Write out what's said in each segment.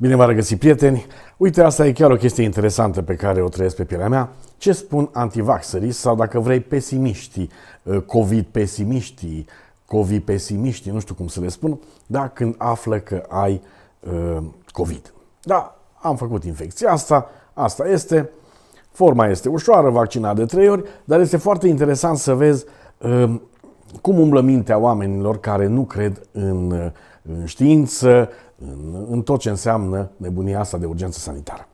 Bine v a regăsit, prieteni! Uite, asta e chiar o chestie interesantă pe care o trăiesc pe pielea mea. Ce spun antivaxării sau, dacă vrei, pesimiștii, uh, COVID-pesimiștii, COVID-pesimiștii, nu știu cum să le spun, da, când află că ai uh, COVID. Da, am făcut infecția asta, asta este, forma este ușoară, vaccinat de trei ori, dar este foarte interesant să vezi uh, cum umblă mintea oamenilor care nu cred în, în știință, în, în tot ce înseamnă nebunia asta de urgență sanitară.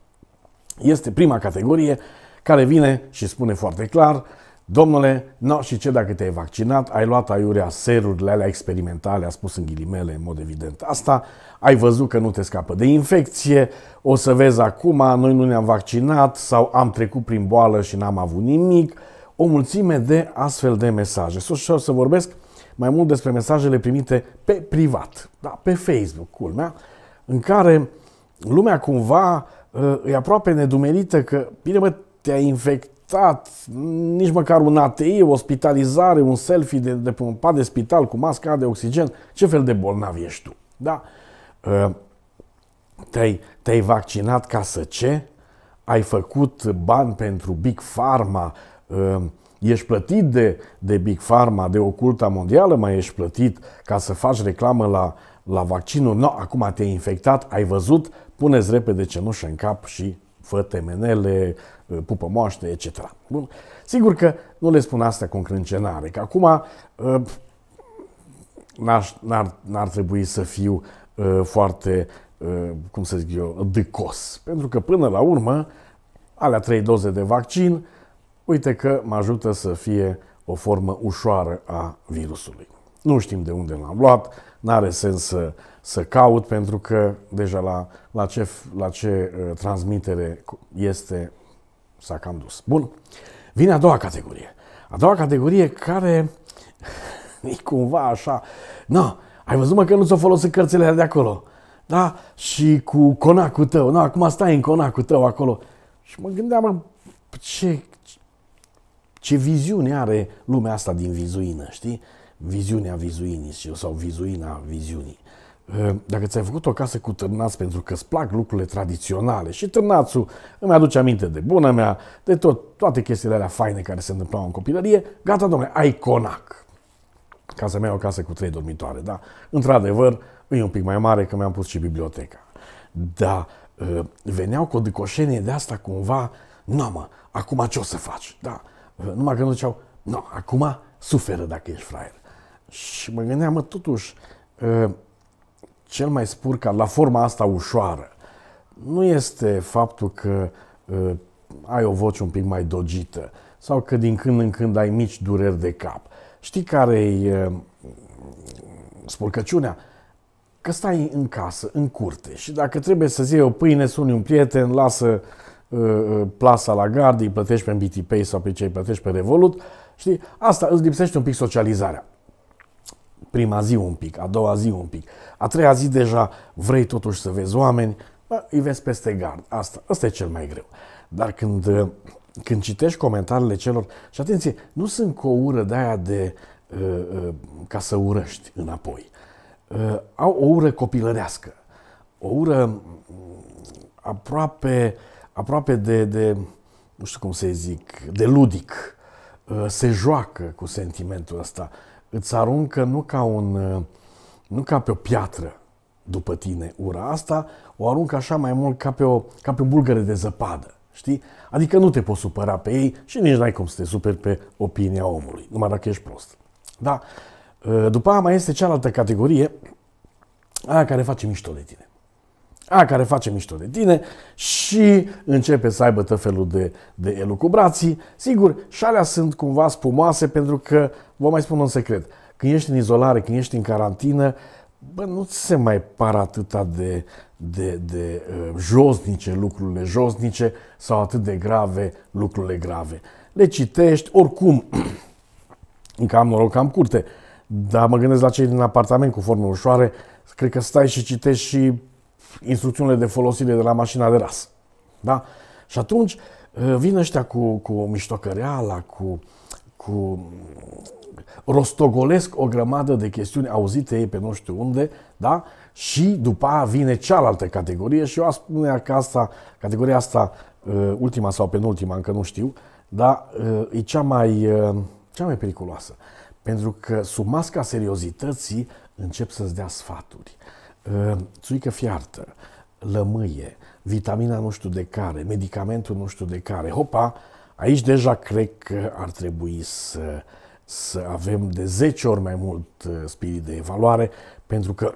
Este prima categorie care vine și spune foarte clar, domnule, no, și ce dacă te-ai vaccinat, ai luat aiurea serurile alea experimentale, a spus în ghilimele în mod evident asta, ai văzut că nu te scapă de infecție, o să vezi acum, noi nu ne-am vaccinat sau am trecut prin boală și n-am avut nimic, o mulțime de astfel de mesaje. Și o să vorbesc mai mult despre mesajele primite pe privat, da, pe Facebook, culmea, în care lumea cumva uh, e aproape nedumerită că, bine mă, te-ai infectat, nici măcar un ATI, o spitalizare, un selfie de, de pe un pat de spital cu masca de oxigen, ce fel de bolnav ești tu? Da? Uh, te-ai, te-ai vaccinat ca să ce? Ai făcut bani pentru Big Pharma, Ehm, ești plătit de, de Big Pharma, de oculta mondială, mai ești plătit ca să faci reclamă la, la vaccinul. No, acum te-ai infectat, ai văzut, puneți repede cenușă în cap și fă temenele, eh, pupă moaște, etc. Bun. Sigur că nu le spun asta cu încrâncenare, că acum eh, n-ar, trebui să fiu eh, foarte, cum să zic eu, decos. Pentru că până la urmă, alea trei doze de vaccin, uite că mă ajută să fie o formă ușoară a virusului. Nu știm de unde l-am luat, nu are sens să, să caut pentru că deja la, la ce, la ce uh, transmitere este s-a cam dus. Bun, vine a doua categorie. A doua categorie care e cumva așa, nu, no, ai văzut mă că nu ți-o folosit cărțile de acolo, da? Și cu conacul tău, nu, no, acum stai în conacul tău acolo. Și mă gândeam, ce, ce viziune are lumea asta din vizuină, știi? Viziunea vizuinii sau vizuina viziunii. Ă, dacă ți-ai făcut o casă cu târnați pentru că îți plac lucrurile tradiționale și târnațul îmi aduce aminte de bună mea, de tot, toate chestiile alea faine care se întâmplau în copilărie, gata, domnule, ai conac. Casa mea e o casă cu trei dormitoare, da? Într-adevăr, e un pic mai mare că mi-am pus și biblioteca. Da, ă, veneau cu o de asta cumva, nu mă, acum ce o să faci? Da, numai că nu ziceau, nu, acum suferă dacă ești fraier. Și mă gândeam, mă, totuși, ă, cel mai spur ca la forma asta ușoară nu este faptul că ă, ai o voce un pic mai dogită sau că din când în când ai mici dureri de cap. Știi care e ă, spurcăciunea? Că stai în casă, în curte și dacă trebuie să-ți iei o pâine, suni un prieten, lasă Uh, uh, plasa la gard, îi plătești pe MBT sau pe cei plătești pe Revolut. Știi, asta îți lipsește un pic socializarea. Prima zi un pic, a doua zi un pic, a treia zi deja vrei totuși să vezi oameni, bă, îi vezi peste gard. Asta, asta e cel mai greu. Dar când, uh, când citești comentariile celor, și atenție, nu sunt cu o ură de aia de ca să urăști înapoi. Au o ură copilărească, o ură mm, aproape uh, aproape de, de nu știu cum să zic, de ludic. Uh, se joacă cu sentimentul ăsta. Îți aruncă nu ca, un, uh, nu ca pe o piatră după tine ura asta, o aruncă așa mai mult ca pe o, ca pe o bulgăre de zăpadă. Știi? Adică nu te poți supăra pe ei și nici n-ai cum să te superi pe opinia omului, numai dacă ești prost. Da? Uh, după aia mai este cealaltă categorie, aia care face mișto de tine. A care face mișto de tine și începe să aibă tot felul de, de elucubrații. Sigur, și alea sunt cumva spumoase pentru că, vă mai spun un secret, când ești în izolare, când ești în carantină, bă, nu ți se mai par atât de, de, de uh, josnice lucrurile josnice sau atât de grave lucrurile grave. Le citești, oricum, încă am noroc am curte, dar mă gândesc la cei din apartament cu forme ușoare, cred că stai și citești și instrucțiunile de folosire de la mașina de ras. Da? Și atunci uh, vin ăștia cu, cu miștocăreala, cu, cu rostogolesc o grămadă de chestiuni auzite ei pe nu știu unde, da? Și după aia vine cealaltă categorie și eu aș spune că asta, categoria asta, uh, ultima sau penultima, încă nu știu, da, uh, e cea mai, cea mai periculoasă. Pentru că sub masca seriozității încep să-ți dea sfaturi. Ă, țuică fiartă, lămâie, vitamina nu știu de care, medicamentul nu știu de care, hopa, aici deja cred că ar trebui să, să avem de 10 ori mai mult ă, spirit de evaluare, pentru că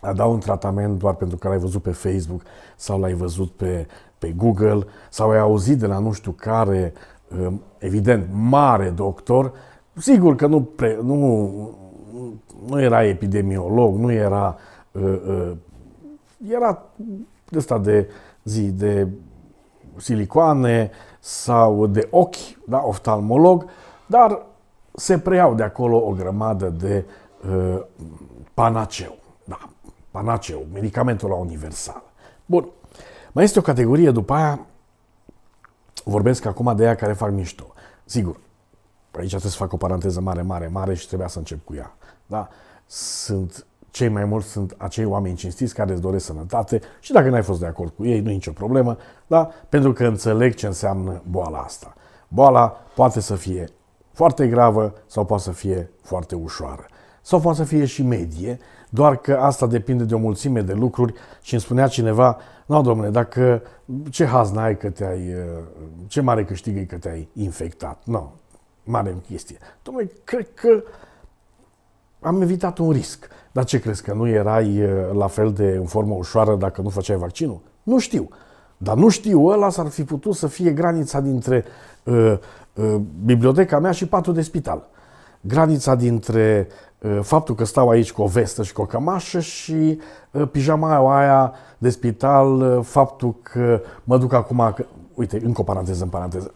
a da un tratament doar pentru că l-ai văzut pe Facebook sau l-ai văzut pe, pe Google sau ai auzit de la nu știu care, ă, evident, mare doctor, sigur că nu, pre, nu nu era epidemiolog, nu era... Uh, uh, era ăsta de zi, de silicoane sau de ochi, da, oftalmolog, dar se preiau de acolo o grămadă de uh, panaceu. Da, panaceu, medicamentul la universal. Bun. Mai este o categorie după aia, vorbesc acum de ea care fac mișto. Sigur, aici trebuie să fac o paranteză mare, mare, mare și trebuia să încep cu ea. Da? Sunt cei mai mulți sunt acei oameni cinstiți care îți doresc sănătate și dacă n-ai fost de acord cu ei, nu e nicio problemă, da? pentru că înțeleg ce înseamnă boala asta. Boala poate să fie foarte gravă sau poate să fie foarte ușoară. Sau poate să fie și medie, doar că asta depinde de o mulțime de lucruri și îmi spunea cineva, nu, domnule, dacă ce haz n-ai că te-ai, uh, ce mare câștigă că te-ai infectat. Nu, mare chestie. Domnule, cred că am evitat un risc. Dar ce crezi, că nu erai uh, la fel de în formă ușoară dacă nu făceai vaccinul? Nu știu. Dar nu știu, ăla s-ar fi putut să fie granița dintre uh, uh, biblioteca mea și patul de spital. Granița dintre uh, faptul că stau aici cu o vestă și cu o cămașă și uh, pijama aia de spital, uh, faptul că mă duc acum... Că... Uite, încă o paranteză în paranteză.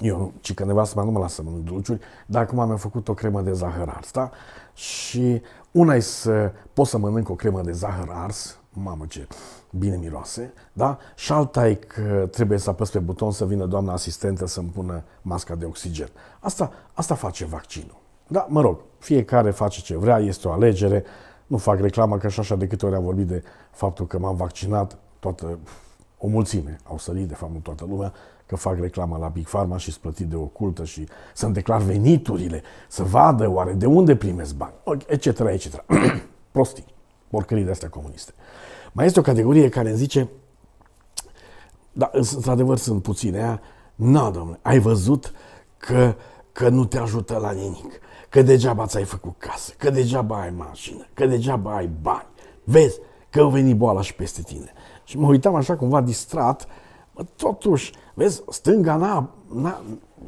Eu, ci că nevastă mea nu mă lasă să mănânc dulciuri, dar acum mi-am făcut o cremă de zahăr ars, da? Uh, și una e să pot să mănânc o cremă de zahăr ars, mamă ce bine miroase, da? Și alta e că trebuie să apăs pe buton să vină doamna asistentă să-mi pună masca de oxigen. Asta, asta face vaccinul. Da, mă rog, fiecare face ce vrea, este o alegere, nu fac reclamă că și așa de câte ori am vorbit de faptul că m-am vaccinat, toată o mulțime au sărit, de fapt nu toată lumea, că fac reclamă la Big Pharma și sunt plătit de ocultă și să-mi declar veniturile, să vadă oare de unde primesc bani, etc., etc. Prostii, porcării de astea comuniste. Mai este o categorie care îmi zice, da, într-adevăr sunt puține nu, na, domnule, ai văzut că, că nu te ajută la nimic, că degeaba ți-ai făcut casă, că degeaba ai mașină, că degeaba ai bani. Vezi că venit boala și peste tine. Și mă uitam așa cumva distrat, mă, totuși, Vezi, stânga n-a, n-a,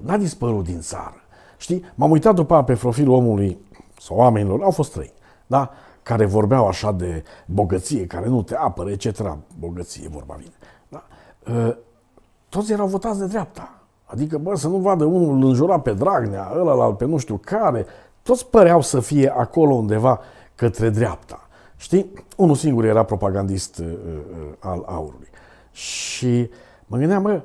n-a dispărut din țară. Știi, m-am uitat după aia pe profilul omului sau oamenilor, au fost trei, da? care vorbeau așa de bogăție, care nu te apără, etc. Bogăție, vorba vine. Da? Ă, toți erau votați de dreapta. Adică, bă, să nu vadă unul înjurat pe Dragnea, la pe nu știu care. Toți păreau să fie acolo undeva către dreapta. Știi? Unul singur era propagandist uh, al aurului. Și mă gândeam, mă,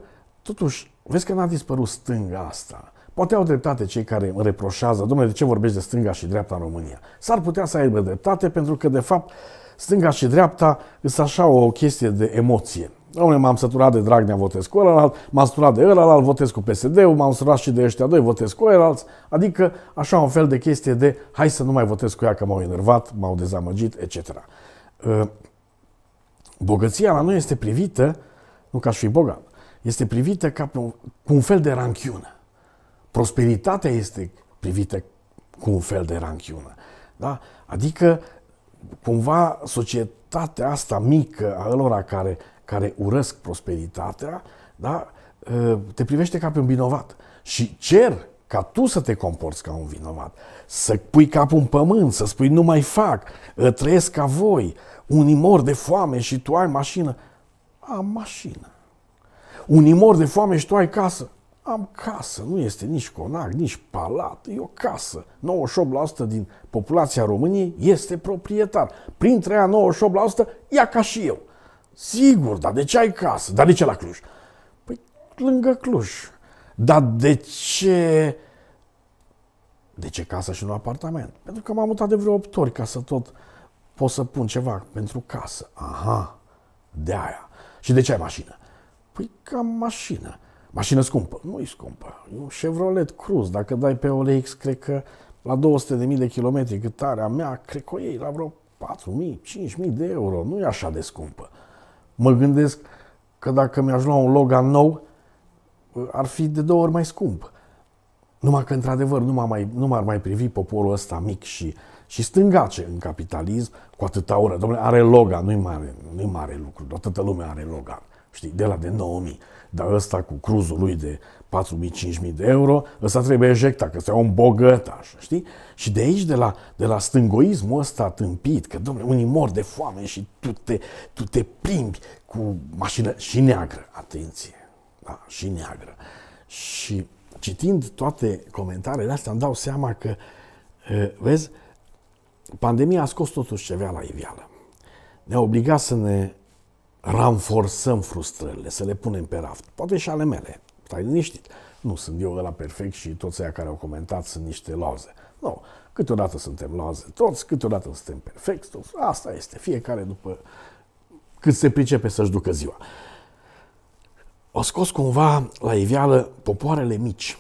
Totuși, vezi că n-a dispărut stânga asta. Poate au dreptate cei care îmi reproșează, domnule, de ce vorbești de stânga și dreapta în România? S-ar putea să aibă dreptate pentru că, de fapt, stânga și dreapta sunt așa o chestie de emoție. Domnule, m-am săturat de Dragnea, votez cu ălalt, m-am săturat de ălalt, votez cu PSD-ul, m-am săturat și de ăștia doi, votez cu ălalți. Adică așa un fel de chestie de hai să nu mai votez cu ea că m-au enervat, m-au dezamăgit, etc. Ă, bogăția la noi este privită nu ca și fi bogat, este privită ca pe, cu un fel de ranchiună. Prosperitatea este privită cu un fel de ranchiună. Da? Adică, cumva, societatea asta mică a lor care, care urăsc prosperitatea, da? Ă, te privește ca pe un vinovat și cer ca tu să te comporți ca un vinovat, să pui capul în pământ, să spui nu mai fac, ă, trăiesc ca voi, unii mor de foame și tu ai mașină. Am mașină. Unii mor de foame și tu ai casă. Am casă, nu este nici conac, nici palat, e o casă. 98% din populația României este proprietar. Printre aia 98% ia ca și eu. Sigur, dar de ce ai casă? Dar de ce la Cluj? Păi lângă Cluj. Dar de ce... De ce casă și nu apartament? Pentru că m-am mutat de vreo 8 ori ca să tot pot să pun ceva pentru casă. Aha, de aia. Și de ce ai mașină? Păi ca mașină. Mașină scumpă. Nu e scumpă. E un Chevrolet Cruze. Dacă dai pe OLX, cred că la 200.000 de kilometri cât are a mea, cred că o iei la vreo 4.000, 5.000 de euro. Nu e așa de scumpă. Mă gândesc că dacă mi-aș lua un Logan nou, ar fi de două ori mai scump. Numai că, într-adevăr, nu, mai, nu m-ar mai privi poporul ăsta mic și, și stângace în capitalism cu atâta ură. Domnule, are Logan, nu-i mare, nu mare lucru, toată lumea are Logan știi, de la de 9000. Dar ăsta cu cruzul lui de 4.000-5.000 de euro, ăsta trebuie ejecta, că ăsta e un așa, știi? Și de aici, de la, de la stângoismul ăsta tâmpit, că, domnule, unii mor de foame și tu te, tu te plimbi cu mașină și neagră, atenție, da, și neagră. Și citind toate comentariile astea, îmi dau seama că, vezi, pandemia a scos totuși ceva la iveală. Ne-a obligat să ne ranforsăm frustrările, să le punem pe raft. Poate și ale mele, stai liniștit. Nu sunt eu la perfect și toți aceia care au comentat sunt niște loze. Nu, câteodată suntem loze toți, câteodată suntem perfecti. toți. Asta este, fiecare după cât se pricepe să-și ducă ziua. O scos cumva la iveală popoarele mici.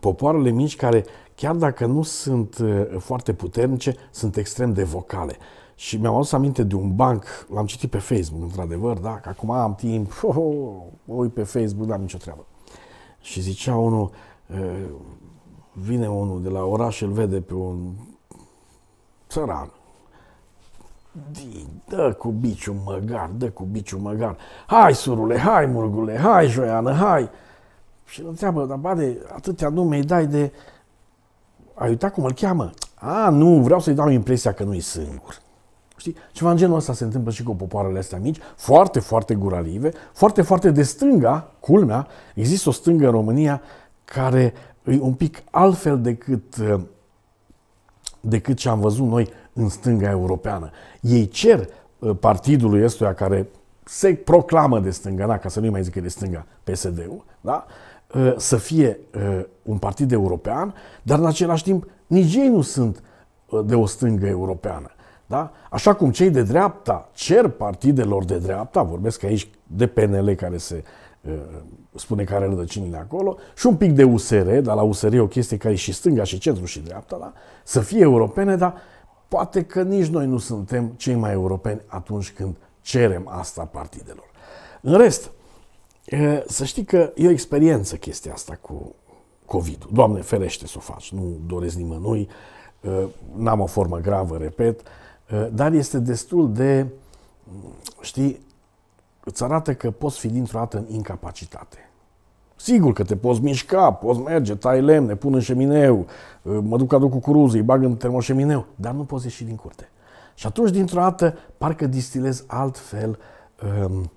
Popoarele mici care, chiar dacă nu sunt uh, foarte puternice, sunt extrem de vocale și mi-am adus aminte de un banc, l-am citit pe Facebook, într-adevăr, da, că acum am timp, oh, oh, uit pe Facebook, n-am nicio treabă. Și zicea unul, eh, vine unul de la oraș, îl vede pe un țăran, dă cu biciu măgar, dă cu biciu măgar, hai surule, hai murgule, hai joiană, hai. Și îl întreabă, dar bade, atâtea nume îi dai de... Ai uitat cum îl cheamă? A, nu, vreau să-i dau impresia că nu-i singur. Știi? Ceva în genul ăsta se întâmplă și cu popoarele astea mici, foarte, foarte guralive, foarte, foarte de stânga, culmea. Există o stângă în România care e un pic altfel decât, uh, decât ce am văzut noi în stânga europeană. Ei cer uh, partidului ăstuia care se proclamă de stânga, da, ca să nu mai zic că de stânga PSD-ul, da? Uh, să fie un partid european, dar în același timp nici ei nu sunt de o stângă europeană. Da? Așa cum cei de dreapta cer partidelor de dreapta, vorbesc aici de PNL care se uh, spune care are rădăcinile acolo, și un pic de USR, dar la USR e o chestie care e și stânga și centru și dreapta, da? să fie europene, dar poate că nici noi nu suntem cei mai europeni atunci când cerem asta partidelor. În rest, uh, să știi că e o experiență chestia asta cu covid -ul. Doamne ferește să o faci, nu doresc nimănui, uh, n-am o formă gravă, repet, Eh, dar este destul de, știi, îți arată că poți fi dintr-o dată în incapacitate. Sigur că te poți mișca, poți merge, tai lemne, pun în șemineu, eh, mă duc aduc cucuruză, îi bag în termoșemineu, dar nu poți ieși din curte. Și atunci, dintr-o dată, parcă distilez altfel um,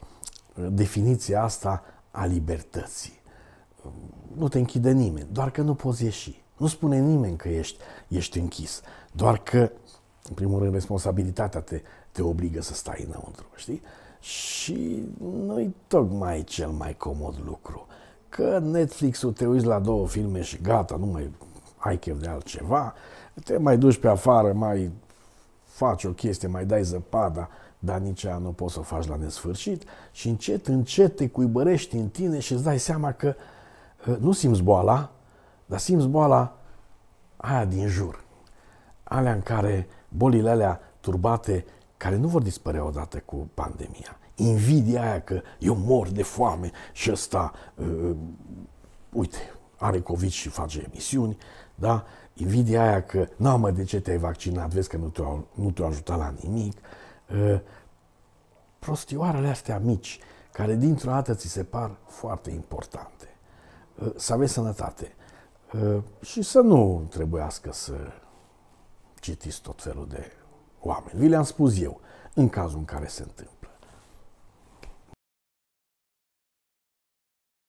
definiția asta a libertății. Eh, nu te închide nimeni, doar că nu poți ieși. Nu spune nimeni că ești, ești închis, doar că în primul rând, responsabilitatea te, te obligă să stai înăuntru, știi? Și nu-i tocmai cel mai comod lucru. Că Netflix-ul te uiți la două filme și gata, nu mai ai chef de altceva, te mai duci pe afară, mai faci o chestie, mai dai zăpada, dar nici aia nu poți să o faci la nesfârșit și încet, încet te cuibărești în tine și îți dai seama că ă, nu simți boala, dar simți boala aia din jur. Alea în care bolile alea turbate care nu vor dispărea odată cu pandemia. Invidia aia că eu mor de foame și ăsta, uh, uite, are COVID și face emisiuni, da? Invidia aia că, n mă, de ce te-ai vaccinat, vezi că nu te-au, nu te-au ajutat la nimic. Uh, prostioarele astea mici, care dintr-o dată ți se par foarte importante. Uh, să aveți sănătate uh, și să nu trebuiască să citiți tot felul de oameni. Vi le-am spus eu, în cazul în care se întâmplă.